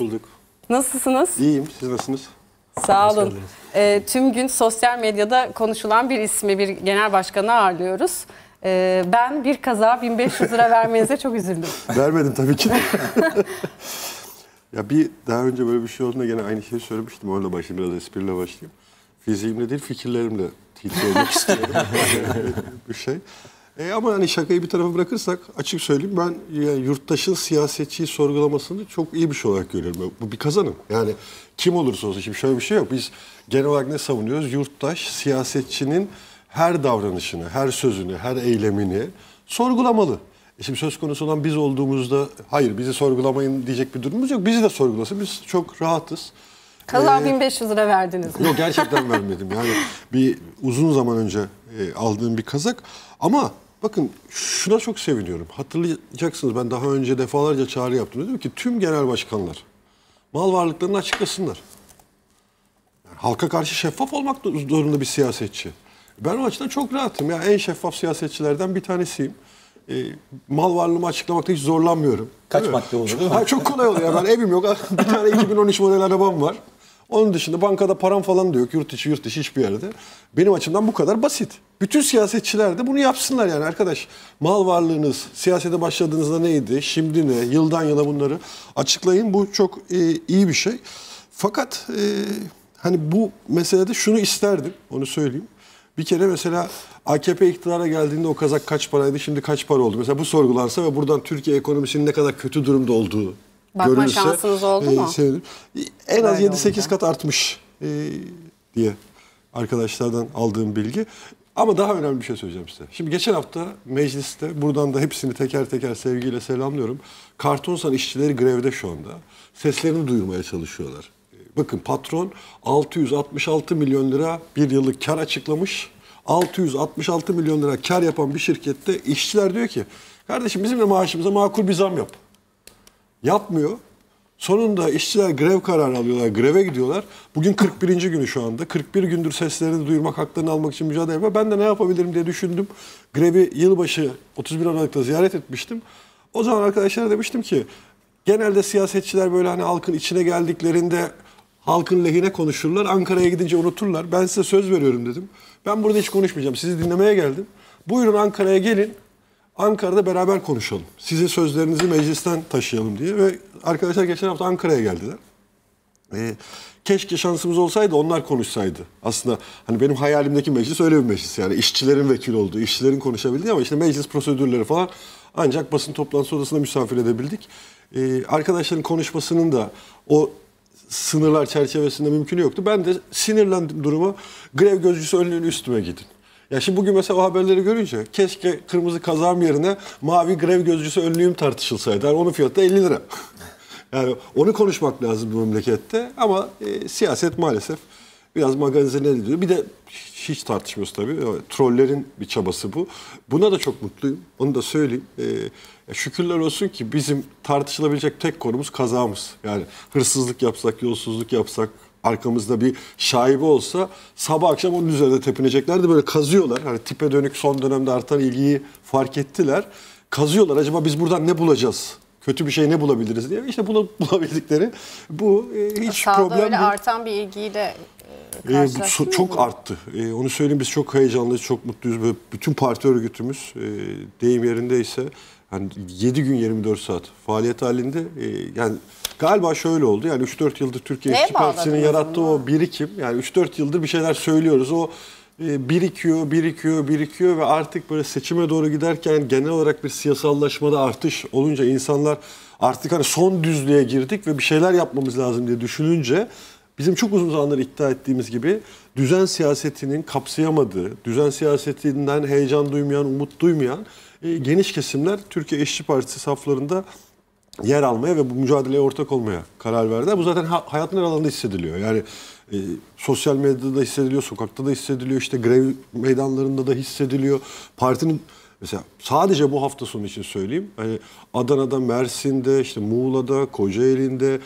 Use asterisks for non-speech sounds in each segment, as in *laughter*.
bulduk. Nasılsınız? İyiyim. Siz nasılsınız? Sağ olun. E, tüm gün sosyal medyada konuşulan bir ismi, bir genel başkanı ağırlıyoruz. E, ben bir kaza 1500 lira vermenize çok üzüldüm. *laughs* Vermedim tabii ki. ya bir daha önce böyle bir şey olduğunda gene aynı şeyi söylemiştim. Orada başlayayım biraz espriyle başlayayım. Fiziğimle değil fikirlerimle tilki olmak *laughs* istiyorum. *laughs* bir şey. E ama yani şakayı bir tarafa bırakırsak açık söyleyeyim ben yani yurttaşın siyasetçiyi sorgulamasını çok iyi bir şey olarak görüyorum. Bu bir kazanım. Yani kim olursa olsun şimdi şöyle bir şey yok. Biz genel olarak ne savunuyoruz? Yurttaş siyasetçinin her davranışını, her sözünü, her eylemini sorgulamalı. E şimdi söz konusu olan biz olduğumuzda hayır bizi sorgulamayın diyecek bir durumumuz yok. Bizi de sorgulasın. Biz çok rahatız. Kaza ee, 1500 lira verdiniz. Yok gerçekten vermedim. Yani bir uzun zaman önce e, aldığım bir kazak ama Bakın şuna çok seviniyorum. Hatırlayacaksınız ben daha önce defalarca çağrı yaptım. Dedim ki tüm genel başkanlar mal varlıklarını açıklasınlar. Yani halka karşı şeffaf olmak zorunda bir siyasetçi. Ben o açıdan çok rahatım. Ya yani en şeffaf siyasetçilerden bir tanesiyim. E, mal varlığımı açıklamakta hiç zorlanmıyorum. Kaç madde olur? Çok, çok kolay oluyor. ben evim yok. *laughs* bir tane 2013 model arabam var. Onun dışında bankada param falan da yok. Yurt içi yurt dışı hiçbir yerde. Benim açımdan bu kadar basit. Bütün siyasetçiler de bunu yapsınlar yani arkadaş. Mal varlığınız siyasete başladığınızda neydi? Şimdi ne? Yıldan yıla bunları açıklayın. Bu çok e, iyi bir şey. Fakat e, hani bu meselede şunu isterdim. Onu söyleyeyim. Bir kere mesela AKP iktidara geldiğinde o kazak kaç paraydı şimdi kaç para oldu? Mesela bu sorgulansa ve buradan Türkiye ekonomisinin ne kadar kötü durumda olduğu Bakma görülse, şansınız oldu e, mu? E, En az 7-8 kat artmış e, diye arkadaşlardan aldığım bilgi. Ama daha önemli bir şey söyleyeceğim size. Şimdi geçen hafta mecliste buradan da hepsini teker teker sevgiyle selamlıyorum. Kartonsan işçileri grevde şu anda. Seslerini duyurmaya çalışıyorlar. E, bakın patron 666 milyon lira bir yıllık kar açıklamış. 666 milyon lira kar yapan bir şirkette işçiler diyor ki kardeşim bizim de maaşımıza makul bir zam yap. Yapmıyor. Sonunda işçiler grev kararı alıyorlar, greve gidiyorlar. Bugün 41. günü şu anda. 41 gündür seslerini duyurmak, haklarını almak için mücadele yapıyor. Ben de ne yapabilirim diye düşündüm. Grevi yılbaşı 31 Aralık'ta ziyaret etmiştim. O zaman arkadaşlara demiştim ki genelde siyasetçiler böyle hani halkın içine geldiklerinde halkın lehine konuşurlar. Ankara'ya gidince unuturlar. Ben size söz veriyorum dedim. Ben burada hiç konuşmayacağım. Sizi dinlemeye geldim. Buyurun Ankara'ya gelin. Ankara'da beraber konuşalım. Sizin sözlerinizi meclisten taşıyalım diye ve arkadaşlar geçen hafta Ankara'ya geldiler. Ee, keşke şansımız olsaydı onlar konuşsaydı. Aslında hani benim hayalimdeki meclis öyle bir meclis yani işçilerin vekil olduğu, işçilerin konuşabildiği ama işte meclis prosedürleri falan ancak basın toplantısı odasında misafir edebildik. Ee, arkadaşların konuşmasının da o sınırlar çerçevesinde mümkün yoktu. Ben de sinirlendim durumu Grev gözcüsü önlüğünü üstüme gidin. Ya şimdi bugün mesela o haberleri görünce keşke kırmızı kazağım yerine mavi grev gözcüsü önlüğüm tartışılsaydı. Yani onun fiyatı 50 lira. *laughs* yani onu konuşmak lazım bu memlekette ama e, siyaset maalesef biraz magazine diyor? Bir de hiç tartışmıyoruz tabii. Trollerin bir çabası bu. Buna da çok mutluyum. Onu da söyleyeyim. Ee, şükürler olsun ki bizim tartışılabilecek tek konumuz kazamız. Yani hırsızlık yapsak, yolsuzluk yapsak, arkamızda bir şaibe olsa sabah akşam onun üzerinde tepineceklerdi. Böyle kazıyorlar. Hani tipe dönük son dönemde artan ilgiyi fark ettiler. Kazıyorlar. Acaba biz buradan ne bulacağız? kötü bir şey ne bulabiliriz diye. İşte bunu *laughs* bulabildikleri bu e, hiç Sağda problem değil. artan bir ilgiyle e, e bu, so, çok mi? arttı. E, onu söyleyeyim biz çok heyecanlıyız, çok mutluyuz. Böyle bütün parti örgütümüz e, deyim yerindeyse yani 7 gün 24 saat faaliyet halinde e, yani galiba şöyle oldu yani 3-4 yıldır Türkiye İşçi Partisi'nin yarattığı o birikim yani 3-4 yıldır bir şeyler söylüyoruz o e, birikiyor birikiyor birikiyor ve artık böyle seçime doğru giderken genel olarak bir siyasallaşmada artış olunca insanlar artık hani son düzlüğe girdik ve bir şeyler yapmamız lazım diye düşününce bizim çok uzun zamandır iddia ettiğimiz gibi düzen siyasetinin kapsayamadığı, düzen siyasetinden heyecan duymayan, umut duymayan e, geniş kesimler Türkiye İşçi Partisi saflarında yer almaya ve bu mücadeleye ortak olmaya karar verdi. Bu zaten hayatın her alanında hissediliyor. Yani e, sosyal medyada hissediliyor, sokakta da hissediliyor, işte grev meydanlarında da hissediliyor. Partinin mesela sadece bu hafta sonu için söyleyeyim. Hani Adana'da, Mersin'de, işte Muğla'da, Kocaeli'nde,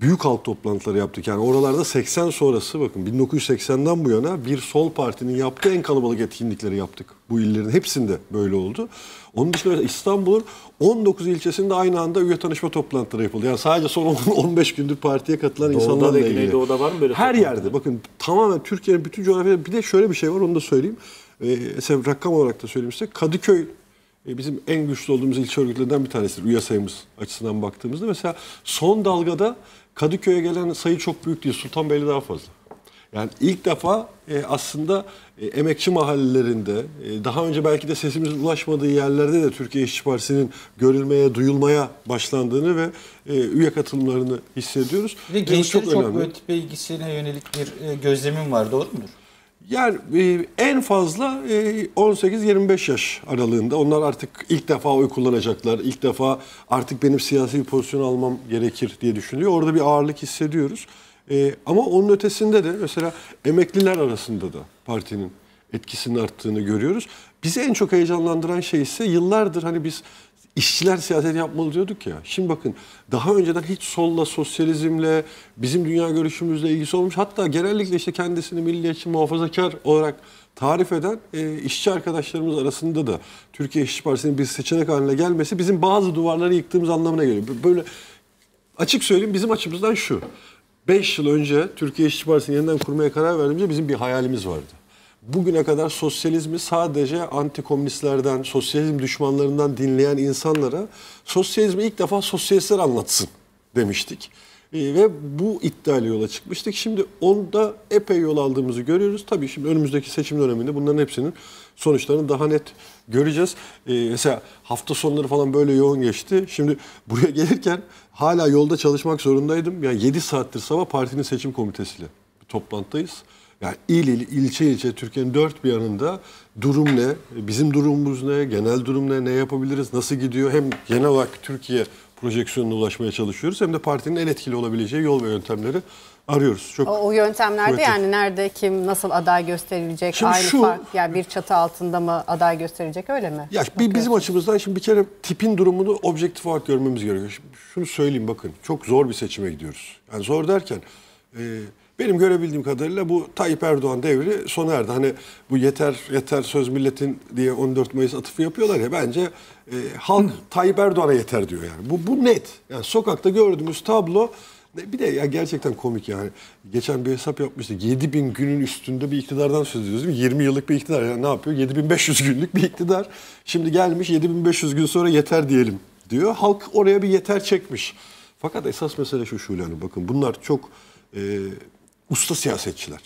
büyük halk toplantıları yaptık. Yani oralarda 80 sonrası bakın 1980'den bu yana bir sol partinin yaptığı en kalabalık etkinlikleri yaptık. Bu illerin hepsinde böyle oldu. Onun dışında İstanbul'un 19 ilçesinde aynı anda üye tanışma toplantıları yapıldı. Yani sadece son 15 *laughs* gündür partiye katılan Doğu'da insanlarla ilgili. Güneydoğu'da var mı böyle? Her yerde. Bakın tamamen Türkiye'nin bütün coğrafyasında bir de şöyle bir şey var onu da söyleyeyim. Ee, rakam olarak da söylemişse Kadıköy e, bizim en güçlü olduğumuz ilçe örgütlerinden bir tanesidir. Üye sayımız açısından baktığımızda. Mesela son dalgada Kadıköy'e gelen sayı çok büyük değil. Sultanbeyli daha fazla. Yani ilk defa e, aslında e, emekçi mahallelerinde, e, daha önce belki de sesimizin ulaşmadığı yerlerde de Türkiye İşçi Partisi'nin görülmeye, duyulmaya başlandığını ve e, üye katılımlarını hissediyoruz. Ve gençlerin çok, çok önemli. böyle ilgisine yönelik bir e, gözlemim var, doğru mudur? Yani e, en fazla e, 18-25 yaş aralığında. Onlar artık ilk defa oy kullanacaklar. İlk defa artık benim siyasi bir pozisyon almam gerekir diye düşünüyor. Orada bir ağırlık hissediyoruz. E, ama onun ötesinde de mesela emekliler arasında da partinin etkisinin arttığını görüyoruz. Bizi en çok heyecanlandıran şey ise yıllardır hani biz işçiler siyaset yapmalı diyorduk ya. Şimdi bakın daha önceden hiç solla, sosyalizmle, bizim dünya görüşümüzle ilgisi olmuş. Hatta genellikle işte kendisini milliyetçi, muhafazakar olarak tarif eden e, işçi arkadaşlarımız arasında da Türkiye İşçi Partisi'nin bir seçenek haline gelmesi bizim bazı duvarları yıktığımız anlamına geliyor. Böyle açık söyleyeyim bizim açımızdan şu. 5 yıl önce Türkiye İşçi Partisi'ni yeniden kurmaya karar verdiğimizde bizim bir hayalimiz vardı bugüne kadar sosyalizmi sadece antikomünistlerden, sosyalizm düşmanlarından dinleyen insanlara sosyalizmi ilk defa sosyalistler anlatsın demiştik. E, ve bu iddiayla yola çıkmıştık. Şimdi onda epey yol aldığımızı görüyoruz. Tabii şimdi önümüzdeki seçim döneminde bunların hepsinin sonuçlarını daha net göreceğiz. E, mesela hafta sonları falan böyle yoğun geçti. Şimdi *laughs* buraya gelirken hala yolda çalışmak zorundaydım. Yani 7 saattir sabah partinin seçim komitesiyle toplantıdayız. Yani il il, ilçe ilçe Türkiye'nin dört bir yanında durum ne, bizim durumumuz ne, genel durum ne, ne yapabiliriz, nasıl gidiyor? Hem genel olarak Türkiye projeksiyonuna ulaşmaya çalışıyoruz hem de partinin en etkili olabileceği yol ve yöntemleri arıyoruz. Çok o, o yöntemlerde kuvvetli. yani nerede kim nasıl aday gösterilecek şimdi aynı şu, fark yani bir çatı altında mı aday gösterilecek öyle mi? Ya bir, bizim açımızdan şimdi bir kere tipin durumunu objektif olarak görmemiz gerekiyor. Şimdi şunu söyleyeyim bakın çok zor bir seçime gidiyoruz. Yani zor derken e, benim görebildiğim kadarıyla bu Tayyip Erdoğan devri sona erdi. Hani bu yeter yeter söz milletin diye 14 Mayıs atıfı yapıyorlar ya bence e, halk Tayyip Erdoğan'a yeter diyor yani. Bu, bu net. Yani sokakta gördüğümüz tablo bir de ya gerçekten komik yani. Geçen bir hesap yapmıştı 7 bin günün üstünde bir iktidardan söz ediyoruz değil mi? 20 yıllık bir iktidar. Yani ne yapıyor? 7500 günlük bir iktidar. Şimdi gelmiş 7500 gün sonra yeter diyelim diyor. Halk oraya bir yeter çekmiş. Fakat esas mesele şu Şule Hanım. Bakın bunlar çok e, usta siyasetçiler.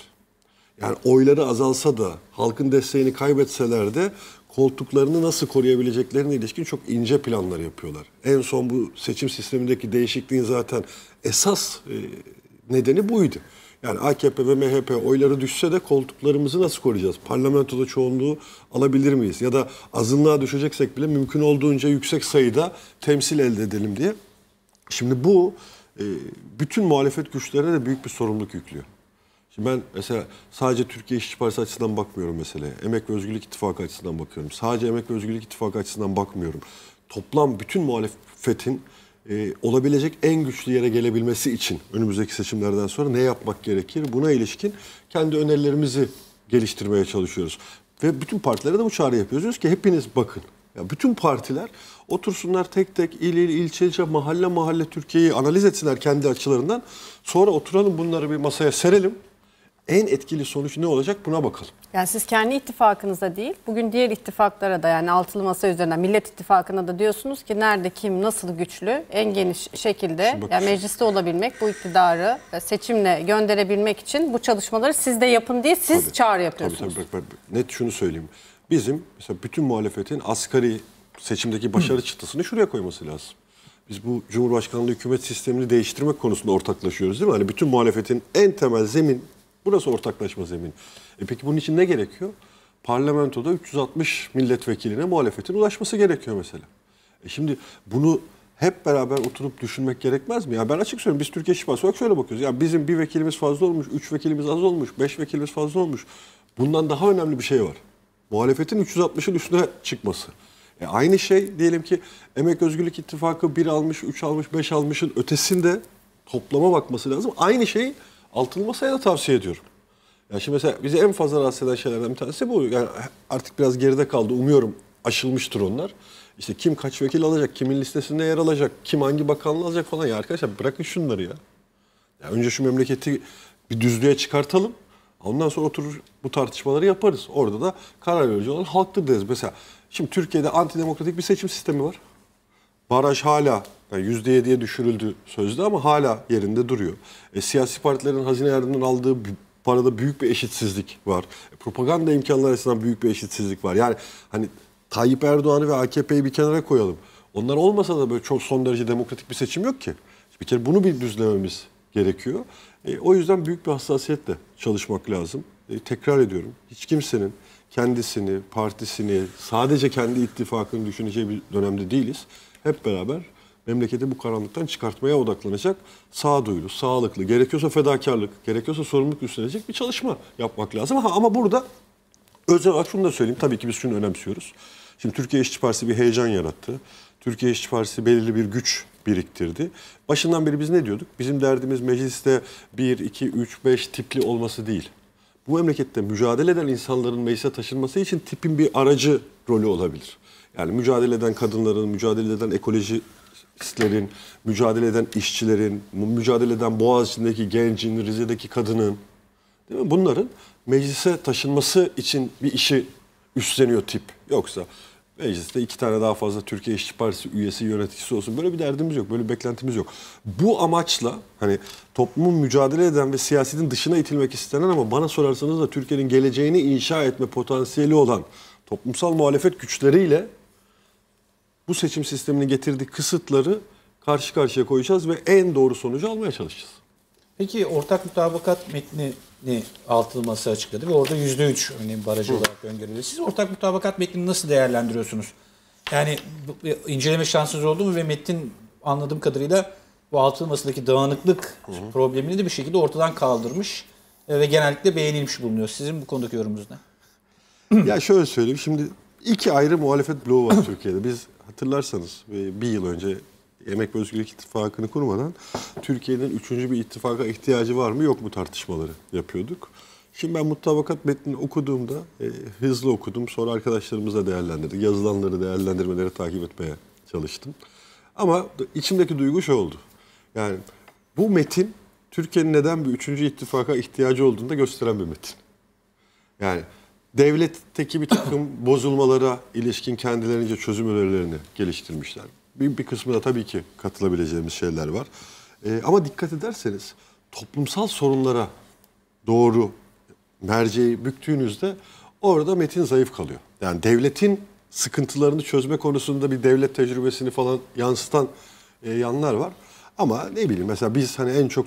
Yani oyları azalsa da halkın desteğini kaybetseler de koltuklarını nasıl koruyabileceklerine ilişkin çok ince planlar yapıyorlar. En son bu seçim sistemindeki değişikliğin zaten esas e, nedeni buydu. Yani AKP ve MHP oyları düşse de koltuklarımızı nasıl koruyacağız? Parlamentoda çoğunluğu alabilir miyiz? Ya da azınlığa düşeceksek bile mümkün olduğunca yüksek sayıda temsil elde edelim diye. Şimdi bu e, bütün muhalefet güçlerine de büyük bir sorumluluk yüklüyor. Şimdi ben mesela sadece Türkiye İşçi Partisi açısından bakmıyorum mesela Emek ve Özgürlük İttifakı açısından bakıyorum. Sadece Emek ve Özgürlük İttifakı açısından bakmıyorum. Toplam bütün muhalefetin e, olabilecek en güçlü yere gelebilmesi için önümüzdeki seçimlerden sonra ne yapmak gerekir? Buna ilişkin kendi önerilerimizi geliştirmeye çalışıyoruz. Ve bütün partilere de bu çağrı yapıyoruz. Diyoruz ki hepiniz bakın. Ya bütün partiler otursunlar tek tek il il ilçe ilçe mahalle mahalle Türkiye'yi analiz etsinler kendi açılarından. Sonra oturalım bunları bir masaya serelim en etkili sonuç ne olacak buna bakalım. Yani siz kendi ittifakınıza değil, bugün diğer ittifaklara da yani altılı masa üzerinden Millet ittifakına da diyorsunuz ki nerede kim nasıl güçlü en geniş şekilde yani mecliste olabilmek, bu iktidarı seçimle gönderebilmek için bu çalışmaları siz de yapın diye siz tabii, çağrı yapıyorsunuz. Tabii tabii. Ben net şunu söyleyeyim. Bizim mesela bütün muhalefetin asgari seçimdeki başarı Hı. çıtasını şuraya koyması lazım. Biz bu Cumhurbaşkanlığı hükümet sistemini değiştirmek konusunda ortaklaşıyoruz değil mi? Hani bütün muhalefetin en temel zemin Burası ortaklaşma zemini. E peki bunun için ne gerekiyor? Parlamentoda 360 milletvekiline muhalefetin ulaşması gerekiyor mesela. E şimdi bunu hep beraber oturup düşünmek gerekmez mi? Ya ben açık söylüyorum biz Türkiye Şifası olarak şöyle bakıyoruz. Ya bizim bir vekilimiz fazla olmuş, üç vekilimiz az olmuş, beş vekilimiz fazla olmuş. Bundan daha önemli bir şey var. Muhalefetin 360'ın üstüne çıkması. E aynı şey diyelim ki Emek Özgürlük İttifakı bir almış, üç almış, beş almışın ötesinde toplama bakması lazım. Aynı şey Altın masaya da tavsiye ediyorum. Ya şimdi mesela bizi en fazla rahatsız eden şeylerden bir tanesi bu. Yani artık biraz geride kaldı. Umuyorum aşılmıştır onlar. İşte kim kaç vekil alacak, kimin listesinde yer alacak, kim hangi bakanlığı alacak falan. Ya arkadaşlar bırakın şunları ya. ya önce şu memleketi bir düzlüğe çıkartalım. Ondan sonra oturur bu tartışmaları yaparız. Orada da karar verici olan halktır deriz. Mesela şimdi Türkiye'de antidemokratik bir seçim sistemi var. Baraj hala yani %7'ye düşürüldü sözde ama hala yerinde duruyor. E, siyasi partilerin hazine yardımından aldığı parada büyük bir eşitsizlik var. E, propaganda imkanları açısından büyük bir eşitsizlik var. Yani hani Tayyip Erdoğan'ı ve AKP'yi bir kenara koyalım. Onlar olmasa da böyle çok son derece demokratik bir seçim yok ki. Bir kere bunu bir düzlememiz gerekiyor. E, o yüzden büyük bir hassasiyetle çalışmak lazım. E, tekrar ediyorum. Hiç kimsenin kendisini, partisini, sadece kendi ittifakını düşüneceği bir dönemde değiliz hep beraber memleketi bu karanlıktan çıkartmaya odaklanacak sağduyulu, sağlıklı, gerekiyorsa fedakarlık, gerekiyorsa sorumluluk üstlenecek bir çalışma yapmak lazım. Ha, ama burada özel olarak şunu da söyleyeyim. Tabii ki biz şunu önemsiyoruz. Şimdi Türkiye İşçi Partisi bir heyecan yarattı. Türkiye İşçi Partisi belirli bir güç biriktirdi. Başından beri biz ne diyorduk? Bizim derdimiz mecliste 1, 2, 3, 5 tipli olması değil bu memlekette mücadele eden insanların meclise taşınması için tipin bir aracı rolü olabilir. Yani mücadele eden kadınların, mücadele eden ekolojistlerin, mücadele eden işçilerin, mücadele eden Boğaziçi'ndeki gencin, Rize'deki kadının değil mi? Bunların meclise taşınması için bir işi üstleniyor tip. Yoksa Mecliste iki tane daha fazla Türkiye İşçi Partisi üyesi, yöneticisi olsun. Böyle bir derdimiz yok, böyle bir beklentimiz yok. Bu amaçla hani toplumun mücadele eden ve siyasetin dışına itilmek istenen ama bana sorarsanız da Türkiye'nin geleceğini inşa etme potansiyeli olan toplumsal muhalefet güçleriyle bu seçim sistemini getirdiği kısıtları karşı karşıya koyacağız ve en doğru sonucu almaya çalışacağız. Peki ortak mutabakat metnini altılması açıkladı ve orada yüzde üç örneğin barajı Hı. olarak öngörüldü. Siz ortak mutabakat metnini nasıl değerlendiriyorsunuz? Yani inceleme şansınız oldu mu ve metnin anladığım kadarıyla bu altılmasındaki dağınıklık Hı. problemini de bir şekilde ortadan kaldırmış e, ve genellikle beğenilmiş bulunuyor. Sizin bu konudaki yorumunuz ne? ya şöyle söyleyeyim. Şimdi iki ayrı muhalefet bloğu var *coughs* Türkiye'de. Biz hatırlarsanız e, bir yıl önce Emek ve Özgürlük İttifakı'nı kurmadan Türkiye'nin üçüncü bir ittifaka ihtiyacı var mı yok mu tartışmaları yapıyorduk. Şimdi ben mutabakat metnini okuduğumda e, hızlı okudum. Sonra arkadaşlarımızla değerlendirdik. Yazılanları değerlendirmeleri takip etmeye çalıştım. Ama içimdeki duygu şu oldu. Yani bu metin Türkiye'nin neden bir üçüncü ittifaka ihtiyacı olduğunu da gösteren bir metin. Yani devletteki bir takım bozulmalara ilişkin kendilerince çözüm önerilerini geliştirmişler bir, bir kısmına tabii ki katılabileceğimiz şeyler var. E, ama dikkat ederseniz toplumsal sorunlara doğru merceği büktüğünüzde orada metin zayıf kalıyor. Yani devletin sıkıntılarını çözme konusunda bir devlet tecrübesini falan yansıtan e, yanlar var. Ama ne bileyim mesela biz hani en çok